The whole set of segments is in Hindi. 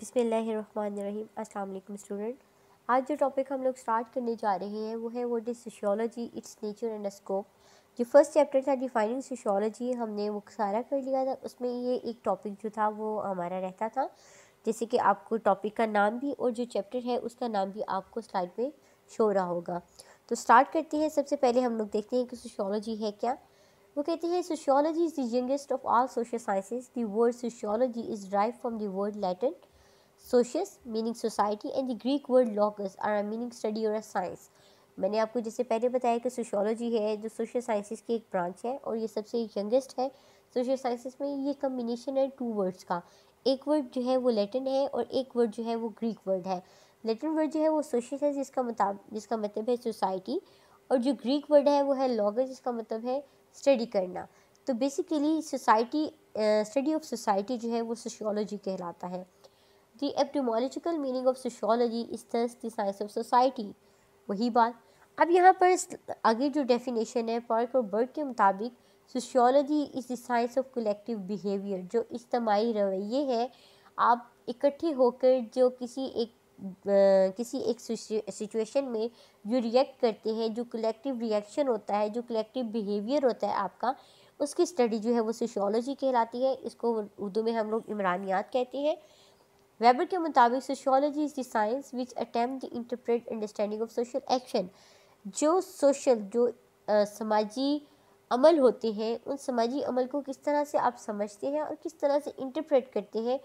बिसमीम अल्लाम स्टूडेंट आज जो टॉपिक हम लोग स्टार्ट करने जा रहे हैं वो है what is sociology its nature and scope जो फर्स्ट चैप्टर था डिफाइनिंग सोशोलॉजी हमने वो सारा कर लिया था उसमें ये एक टॉपिक जो था वो हमारा रहता था जैसे कि आपको टॉपिक का नाम भी और जो चैप्टर है उसका नाम भी आपको स्लाइड में शो रहा होगा तो स्टार्ट करते हैं सबसे पहले हम लोग देखते हैं कि सोशोलॉजी है क्या वो कहते हैं sociology is the youngest of all social sciences the word sociology is drive from the word Latin socius meaning society and the Greek word logos or or meaning study or a science मैंने आपको जैसे पहले बताया कि सोशोलॉजी है जो सोशल साइंसिस की एक ब्रांच है और ये सबसे यंगेस्ट है सोशल साइंसिस में ये कम्बिनेशन है टू वर्ड्स का एक वर्ड जो है वो लेटिन है और एक वर्ड जो है वो ग्रीक वर्ड है लेटिन वर्ड जो है वो सोशस है जिसका मतलब जिसका मतलब है सोसाइटी और जो ग्रीक वर्ड है वो है लॉगस जिसका मतलब है स्टडी करना तो basically society study of society जो है वो सोशियोलॉजी कहलाता है The etymological meaning of sociology is thus the science of society. वही बात अब यहाँ पर आगे जो डेफिनेशन है पार्क और बर्ग के मुताबिक sociology is the science of collective behaviour जो इज्तमाही रवैये है आप इकट्ठे होकर जो किसी एक आ, किसी एक सिचुएशन में जो रिएक्ट करते हैं जो कलेक्टिव रिएक्शन होता है जो कलेक्टिव बिहेवियर होता है आपका उसकी स्टडी जो है वो सोशियोलॉजी कहलाती है इसको उर्दू में हम लोग इमरानियात कहते हैं वेबर के मुताबिक sociology is the science which attempt the interpret understanding of social action जो सोशल जो समाजी अमल होते हैं उन समाजी अमल को किस तरह से आप समझते हैं और किस तरह से इंटरप्रेट करते हैं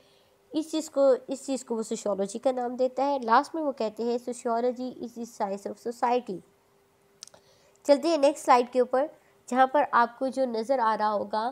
इस चीज़ को इस चीज़ को वो सोशोलॉजी का नाम देता है लास्ट में वो कहते हैं sociology is the science of society चलते हैं नेक्स्ट स्लाइड के ऊपर जहाँ पर आपको जो नज़र आ रहा होगा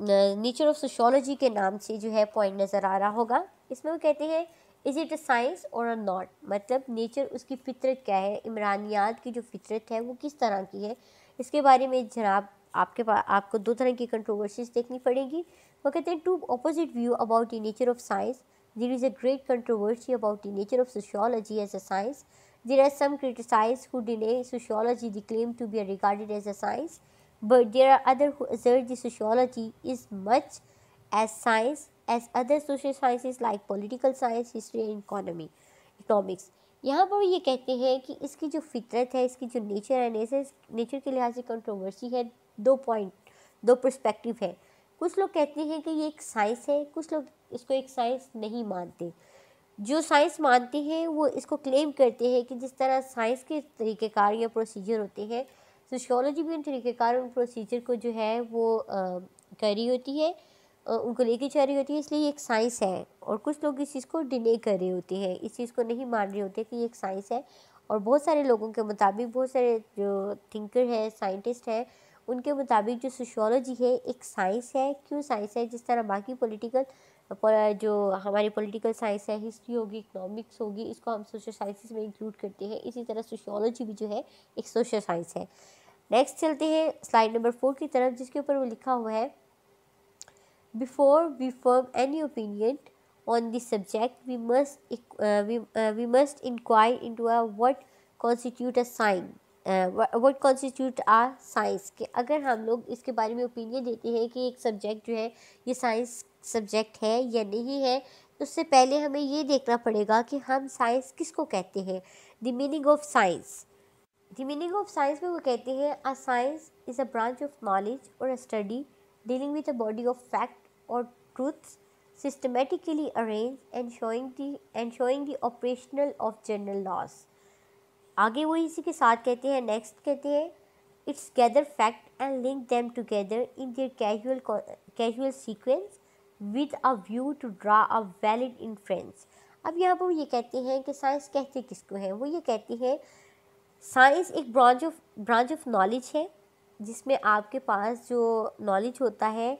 नेचर ऑफ सोशोलॉजी के नाम से जो है पॉइंट नज़र आ रहा होगा इसमें वो कहते हैं इज़ इट अ साइंस और अ नॉट मतलब नेचर उसकी फितरत क्या है इमरानियात की जो फितरत है वो किस तरह की है इसके बारे में जनाब आपके पास आपको दो तरह की कंट्रोवर्सीज देखनी पड़ेगी वो कहते हैं two opposite view about the nature of science there is a great controversy about the nature of sociology as a science there are some criticise who deny sociology the claim to be regarded as a science But there are others who assert that sociology is much as science as other social sciences like political science, history and economy, economics. यहाँ पर ये कहते हैं कि इसकी जो फितरत है इसकी जो नेचर है नेचर नेचर के लिहाज से कंट्रोवर्सी है दो पॉइंट दो पर्सपेक्टिव है कुछ लोग कहते हैं कि ये एक साइंस है कुछ लोग इसको एक साइंस नहीं मानते जो साइंस मानते हैं वो इसको क्लेम करते हैं कि जिस तरह साइंस के तरीक़ेकार या प्रोसीजर होते हैं सोशोलॉजी भी तरीक़ेकार उन प्रोसीजर को जो है वो कर रही होती है उनको लेके जा रही होती है इसलिए ये एक साइंस है और कुछ लोग इस चीज़ को डिले कर रहे होते हैं इस चीज़ को नहीं मान रहे होते कि ये एक साइंस है और बहुत सारे लोगों के मुताबिक बहुत सारे जो थिंकर हैं साइंटिस्ट हैं उनके मुताबिक जो सोशोलॉजी है एक साइंस है क्यों साइंस है जिस तरह बाकी पॉलिटिकल जो हमारी पॉलिटिकल साइंस है हिस्ट्री होगी इकोनॉमिक्स होगी इसको हम सोशल साइंसिस में इंक्लूड करते हैं इसी तरह सोशियोलॉजी भी जो है एक सोशल साइंस है नेक्स्ट चलते हैं स्लाइड नंबर फोर की तरफ जिसके ऊपर वो लिखा हुआ है before we form any opinion on this subject we must we must inquire into or what constitute what science what constitute a science के अगर हम लोग इसके बारे में ओपिनियन देते हैं कि एक सब्जेक्ट जो है ये साइंस सब्जेक्ट है या नहीं है उससे पहले हमें ये देखना पड़ेगा कि हम साइंस किसको कहते हैं the meaning of science the meaning of science में वो कहते हैं a science is a branch of knowledge or a study dealing with a body of fact or truth systematically arrange and showing the and showing the operational of general laws आगे वो इसी के साथ कहते हैं नेक्स्ट कहते हैं its gather fact and link them together in their causal causal sequence with a view to draw a valid inference अब यहाँ पर वो ये कहते हैं कि साइंस कहती किसको है वो ये कहती है साइंस एक branch of branch of knowledge है जिसमें आपके पास जो नॉलेज होता है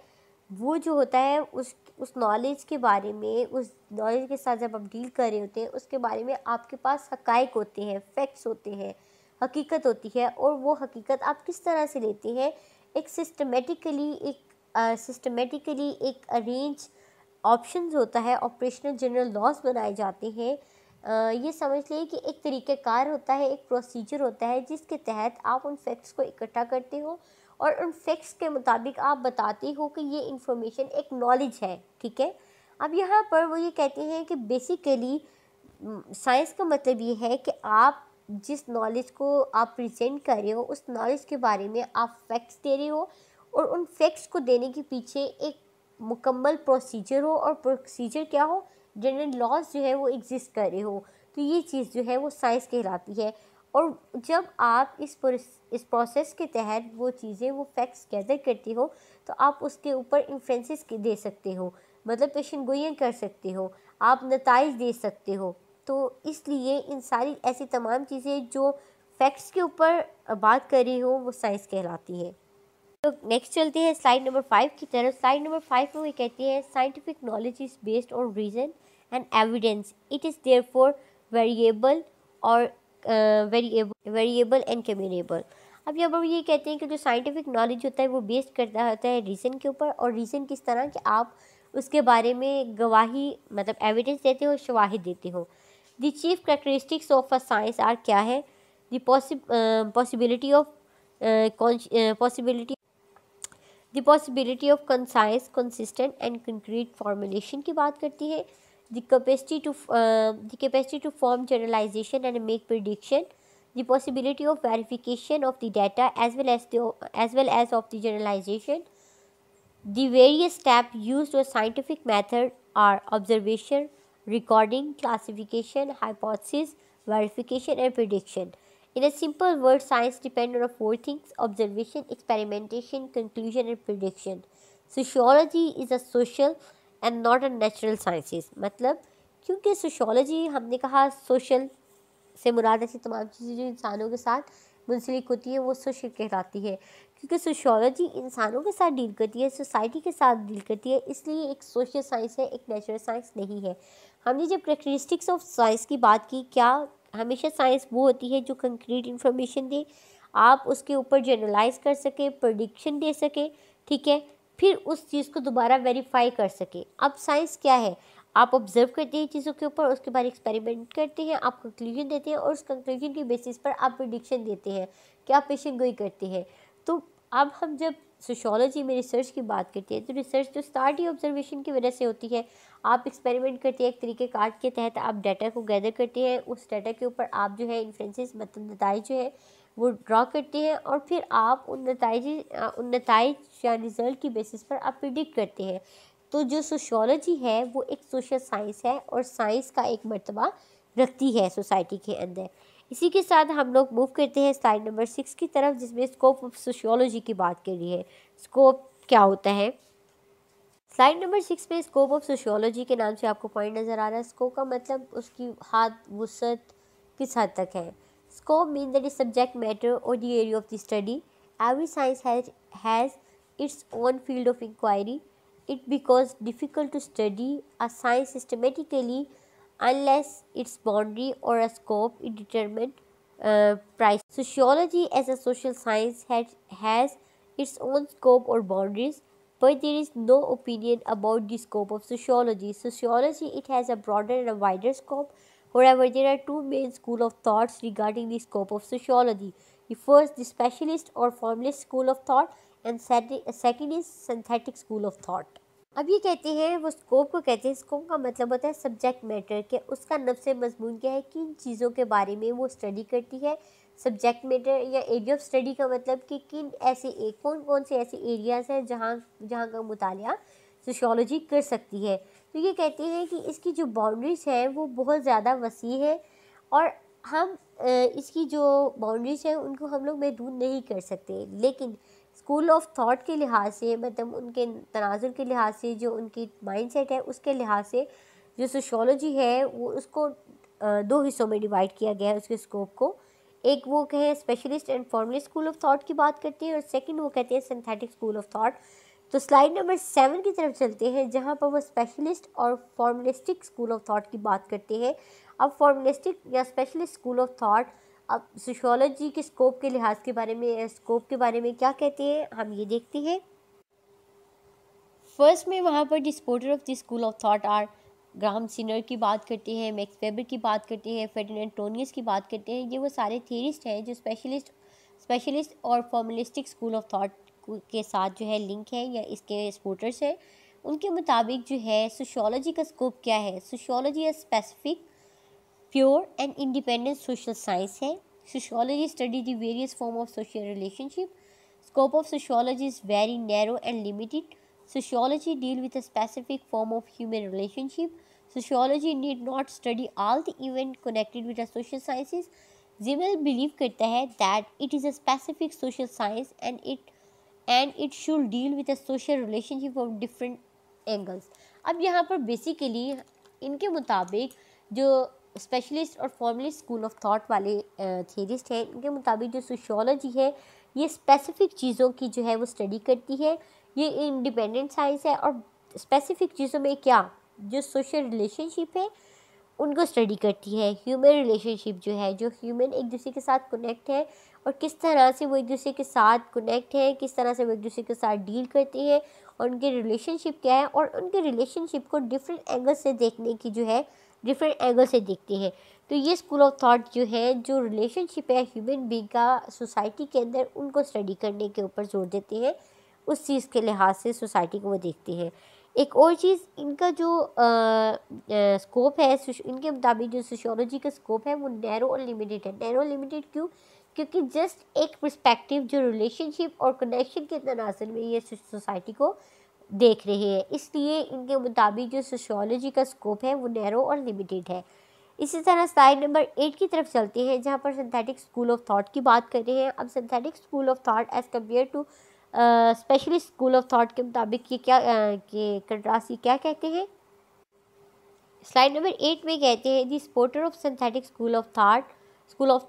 वो जो होता है उस उस नॉलेज के बारे में उस नॉलेज के साथ जब आप डील कर रहे होते हैं उसके बारे में आपके पास हक होते हैं फैक्ट्स होते हैं हकीकत होती है और वो हकीकत आप किस तरह से लेते हैं एक सिस्टमेटिकली एक सिस्टमेटिकली एक अरेंज ऑप्शंस होता है ऑपरेशनल जनरल लॉज बनाए जाते हैं Uh, ये समझ लिए कि एक तरीक़ेकार होता है एक प्रोसीजर होता है जिसके तहत आप उन फैक्ट्स को इकट्ठा करते हो और उन फैक्ट्स के मुताबिक आप बताते हो कि ये इंफॉर्मेशन एक नॉलेज है ठीक है अब यहाँ पर वो ये कहते हैं कि बेसिकली साइंस का मतलब ये है कि आप जिस नॉलेज को आप प्रेजेंट कर रहे हो उस नॉलेज के बारे में आप फैक्ट्स दे रहे हो और उन फैक्ट्स को देने के पीछे एक मुकम्मल प्रोसीजर हो और प्रोसीजर क्या हो जनरल लॉज जो है वो एग्ज़िस्ट कर रहे हो तो ये चीज़ जो है वो साइंस कहलाती है और जब आप इस इस प्रोसेस के तहत वो चीज़ें वो फैक्ट्स गैदर करते हो तो आप उसके ऊपर इन्फ्रेंसेस दे सकते हो मतलब पेशन गोइयाँ कर सकते हो आप नतज दे सकते हो तो इसलिए इन सारी ऐसी तमाम चीज़ें जो फैक्ट्स के ऊपर बात कर रही हो वो साइंस कहलाती है तो नेक्स्ट चलते हैं स्लाइड नंबर फाइव की तरफ स्लाइड नंबर फाइव में वे कहते हैं scientific knowledge is based on reason and evidence it is therefore verifiable or verifiable verifiable and communicable अब यहाँ पर ये कहते हैं कि जो साइंटिफिक नॉलेज होता है वो बेस्ड करता होता है रीज़न के ऊपर और रीज़न किस तरह कि आप उसके बारे में गवाही मतलब एविडेंस देते हो शवाहिद देते हो the chief characteristics of a science are क्या है possibility possibility of possibility The possibility of concise, consistent, and concrete formulation. की बात करती है the capacity to the capacity to form generalisation and make prediction the possibility of verification of the data as well as the as well as of the generalization the various steps used to a scientific method are observation recording classification hypothesis verification and prediction In a simple word, science depends on four things observation, experimentation, conclusion, and prediction. Sociology is a social and not a natural sciences. मतलब क्योंकि सोशोलॉजी हमने कहा सोशल से मुराद ऐसी तमाम चीज़ें जो इंसानों के साथ मुंसलिक होती है वो सोशल कहलाती है क्योंकि सोशोलॉजी इंसानों के साथ डील करती है सोसाइटी के साथ डील करती है इसलिए एक सोशल साइंस है एक नेचुरल साइंस नहीं है हमने जब करेक्टरिस्टिक्स ऑफ साइंस की बात की क्या हमेशा साइंस वो होती है जो कंक्रीट इन्फॉर्मेशन दे आप उसके ऊपर जनरलाइज कर सकें प्रडिक्शन दे सकें ठीक है फिर उस चीज़ को दोबारा वेरीफाई कर सकें अब साइंस क्या है आप ऑब्जर्व करते हैं चीज़ों के ऊपर उसके बाद एक्सपेरिमेंट करते हैं आप कंक्लूजन देते हैं और उस कंक्लूजन के बेसिस पर आप प्रडिक्शन देते हैं कि आप गोई करते हैं तो अब हम जब सोशोलॉजी में रिसर्च की बात करती है तो रिसर्च तो स्टार्ट ही ऑब्जर्वेशन की वजह से होती है आप एक्सपेरिमेंट करते हैं एक तरीके कार्ड के तहत आप डाटा को गैदर करते हैं उस डाटा के ऊपर आप जो है इन्फ्लेंसेस मतलब नतज जो है वो ड्रा करते हैं और फिर आप उन नतज उन नतज या रिज़ल्ट की बेसिस पर आप प्रिडिक्ट करते हैं तो जो सोशोलॉजी है वो एक सोशल साइंस है और साइंस का एक मरतबा रखती है सोसाइटी के अंदर इसी के साथ हम लोग मूव करते हैं स्लाइड नंबर सिक्स की तरफ जिसमें स्कोप ऑफ सोशियोलॉजी की बात रही है स्कोप क्या होता है स्लाइड नंबर सिक्स में स्कोप ऑफ सोशियोलॉजी के नाम से आपको पॉइंट नज़र आ रहा है स्कोप का मतलब उसकी हाथ वसत किस हद तक है scope mean that is subject matter or the area of the study every science has its own field of inquiry it because difficult to study a science systematically unless its boundary or a scope is determined uh, price. Sociology as a social science has, has its own scope or boundaries, but there is no opinion about the scope of sociology. Sociology, it has a broader and a wider scope. However, there are two main school of thoughts regarding the scope of sociology. The first, the specialist or formalist school of thought, and second is synthetic school of thought. अब ये कहते हैं वो स्कोप को कहते हैं स्कोप का मतलब होता है सब्जेक्ट मैटर के उसका नफ्स मजमून क्या है किन चीज़ों के बारे में वो स्टडी करती है सब्जेक्ट मैटर या एरिया ऑफ स्टडी का मतलब कि किन ऐसे कौन कौन से ऐसे एरियाज़ हैं जहाँ जहाँ का मताल सोशोलॉजी कर सकती है तो ये कहते हैं कि इसकी जो बाउंड्रीज हैं वो बहुत ज़्यादा वसी है और हम इसकी जो बाउंड्रीज हैं उनको हम लोग महदूद नहीं कर सकते लेकिन स्कूल ऑफ थाट के लिहाज से मतलब उनके तनाजुर के लिहाज से जो उनकी माइंड सेट है उसके लिहाज से जो सोशोलॉजी है वो उसको दो हिस्सों में डिवाइड किया गया है उसके स्कोप को एक वो कहें specialist and formally school of thought की बात करते हैं और सेकंड वो कहते हैं सिंथेटिक स्कूल ऑफ थाट तो स्लाइड नंबर सेवन की तरफ चलते हैं जहाँ पर वो स्पेशलिस्ट और फॉर्मलिस्टिक स्कूल ऑफ थाट की बात करते हैं अब फॉर्मलिस्टिक या स्पेशलिस्ट स्कूल ऑफ थाट अब सोशोलॉजी के स्कोप के लिहाज के बारे में स्कोप के बारे में क्या कहते हैं हम ये देखते हैं फर्स्ट में वहाँ पर supporter of the school of thought are ग्राम सिनर की बात करते हैं मैक्स वेबर की बात करते हैं फेडन टोनियस की बात करते हैं ये वो सारे थेरिस्ट हैं जो स्पेशलिस्ट स्पेशलिस्ट और फॉर्मलिस्टिक स्कूल ऑफ थाट के साथ जो है लिंक है या इसके स्पोर्टर्स हैं उनके मुताबिक जो है सोशोलॉजी का स्कोप क्या है sociology a specific pure and independent social science है sociology study the various form of social relationship scope of sociology is very narrow and limited sociology deal with a specific form of human relationship sociology need not study all the event connected with social sciences Simmel believe करता है that it is a specific social science and it and it should deal with a social relationship of different angles अब यहाँ पर बेसिकली इनके मुताबिक जो स्पेशलिस्ट और फॉर्मलिस्ट स्कूल ऑफ थॉट वाले थेरिस्ट हैं इनके मुताबिक जो सोशोलॉजी है ये स्पेसिफिक चीज़ों की जो है वो स्टडी करती है ये इंडिपेंडेंट साइंस है और स्पेसिफिक चीज़ों में क्या जो सोशल रिलेशनशिप है उनको स्टडी करती है ह्यूमन रिलेशनशिप जो है जो ह्यूमन एक दूसरे के साथ कनेक्ट है और किस तरह से वो एक दूसरे के साथ कनेक्ट है किस तरह से वो एक दूसरे के साथ डील करती है और उनके रिलेशनशिप क्या है और उनके रिलेशनशिप को डिफरेंट एंगल से देखने की जो है डिफरेंट एंगल से देखते हैं तो ये स्कूल ऑफ थॉट जो है जो रिलेशनशिप है ह्यूमन बींग का सोसाइटी के अंदर उनको स्टडी करने के ऊपर जोर देते हैं उस चीज़ के लिहाज से सोसाइटी को वो देखते हैं एक और चीज़ इनका जो आ, आ, स्कोप है इनके मुताबिक जो सोशोलॉजी का स्कोप है वो नैरो और लिमिटेड है नैरो लिमिटेड क्यों क्योंकि जस्ट एक परस्पेक्टिव जो रिलेशनशिप और कनेक्शन के तनाजर में ये सोसाइटी को देख रहे हैं इसलिए इनके मुताबिक जो सोशोलॉजी का स्कोप है वो नैरो और लिमिटेड है इसी तरह स्लाइड नंबर एट की तरफ चलते हैं जहाँ पर सिंथेटिक स्कूल ऑफ थॉट की बात कर रहे हैं अब synthetic school of thought as compare to specialist school of thought के मुताबिक ये क्या के कंट्रास्ट ये क्या कहते हैं स्लाइड नंबर एट में कहते हैं the supporter of synthetic school of thought school of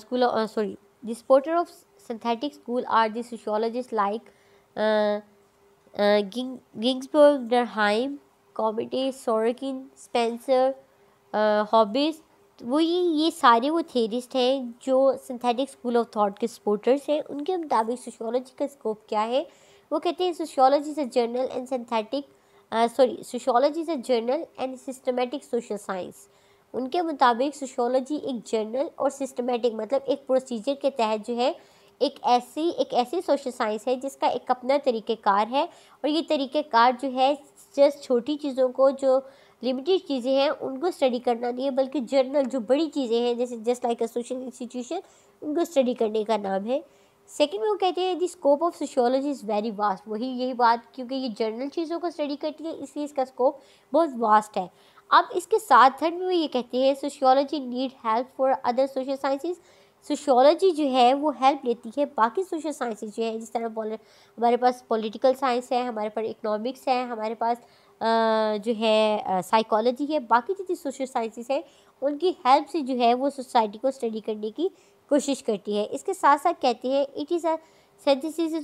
school sorry the supporter of synthetic school are the sociologist like Ginsberg Durkheim Comte Sorokin Spencer Hobhouse वो ये ये सारे वो थेरिस्ट हैं जो सिंथेटिक स्कूल ऑफ थॉट के सपोर्टर्स हैं उनके मुताबिक सोशोलॉजी का स्कोप क्या है वो कहते हैं sociology is a general and synthetic sorry sociology is a general and systematic social science उनके मुताबिक सोशोलॉजी एक जर्नल और सिस्टमेटिक मतलब एक प्रोसीजर के तहत जो है एक ऐसी एक ऐसी सोशल साइंस है जिसका एक अपना तरीक़ेकार है और ये तरीक़ेकार जो है जस्ट छोटी चीज़ों को जो लिमिटेड चीज़ें हैं उनको स्टडी करना नहीं है बल्कि जर्नल जो बड़ी चीज़ें हैं जैसे just like a social institution उनको स्टडी करने का नाम है सेकेंड में वो कहते हैं the scope of sociology is very vast वही यही बात क्योंकि ये जर्नल चीज़ों को स्टडी करती है इसलिए इसका स्कोप बहुत वास्ट है अब इसके साथ थर्ड में वो ये कहते हैं sociology need help for other social sciences sociology जो है वो हेल्प लेती है बाकी सोशल साइंसेज जो है जिस तरह हमारे पास पॉलिटिकल साइंस है हमारे पास इकनॉमिक्स है हमारे पास जो है साइकोलॉजी है बाकी जितनी सोशल साइंसिस हैं उनकी हेल्प से जो है वो सोसाइटी को स्टडी करने की कोशिश करती है इसके साथ साथ कहते हैं it is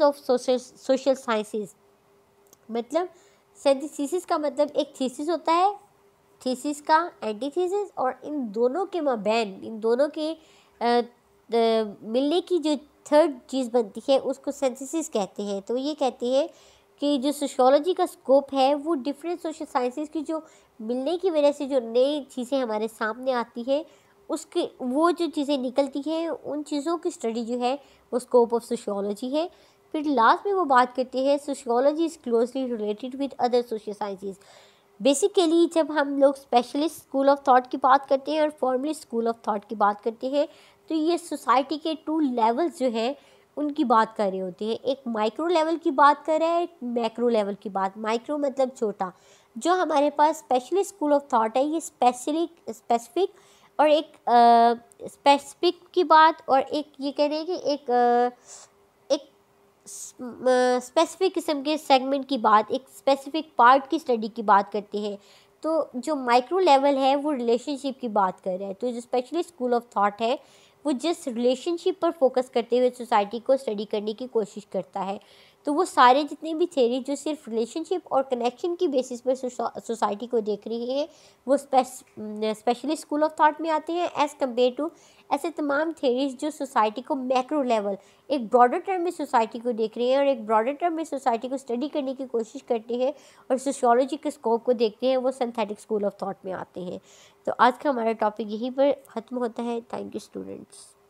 a of social social sciences मतलब सेंथिस का मतलब एक थीसिस होता है थीसिस का एंटी थीसिस और इन दोनों के मबैन इन दोनों के मिलने की जो थर्ड चीज़ बनती है उसको सेंसिस कहते हैं तो ये कहती है कि जो सोशोलॉजी का स्कोप है वो डिफरेंट सोशल साइंसेस की जो मिलने की वजह से जो नई चीज़ें हमारे सामने आती हैं उसके वो जो चीज़ें निकलती हैं उन चीज़ों की स्टडी जो है वो स्कोप ऑफ सोशोलॉजी है फिर लास्ट में वो बात करते हैं sociology is closely related with other social sciences basically जब हम लोग स्पेशलिस्ट स्कूल ऑफ थॉट की बात करते हैं और फॉर्मलिस्ट स्कूल ऑफ थॉट की बात करते हैं तो ये सोसाइटी के टू लेवल्स जो है उनकी बात कर रहे होते हैं एक माइक्रो लेवल की बात कर रहे हैं एक मैक्रो लेवल की बात माइक्रो मतलब छोटा जो हमारे पास स्पेशली स्कूल ऑफ थाट है ये स्पेसिफिक स्पेसिफिक और एक स्पेसिफिक की बात और एक ये कह रहे हैं कि एक आ, एक स्पेसिफिक किस्म के सेगमेंट की बात एक स्पेसिफिक पार्ट की स्टडी की बात करते हैं तो जो माइक्रो लेवल है वो रिलेशनशिप की बात कर रहा है तो जो स्पेशली स्कूल ऑफ थाट है वो जिस रिलेशनशिप पर फोकस करते हुए सोसाइटी को स्टडी करने की कोशिश करता है तो वो सारे जितने भी थेरी जो सिर्फ रिलेशनशिप और कनेक्शन की बेसिस पर सोसाइटी को देख रही है वो स्पेशली स्कूल ऑफ थाट में आते हैं एज़ कम्पेयर टू ऐसे तमाम थेरीज जो सोसाइटी को मैक्रो लेवल एक ब्रॉडर टर्म में सोसाइटी को देख रहे हैं और एक ब्रॉडर टर्म में सोसाइटी को स्टडी करने की कोशिश करते हैं और सोशोलॉजी के स्कोप को देखते हैं वो सिंथेटिक स्कूल ऑफ थाट में आते हैं तो आज का हमारा टॉपिक यहीं पर ख़त्म होता है थैंक यू स्टूडेंट्स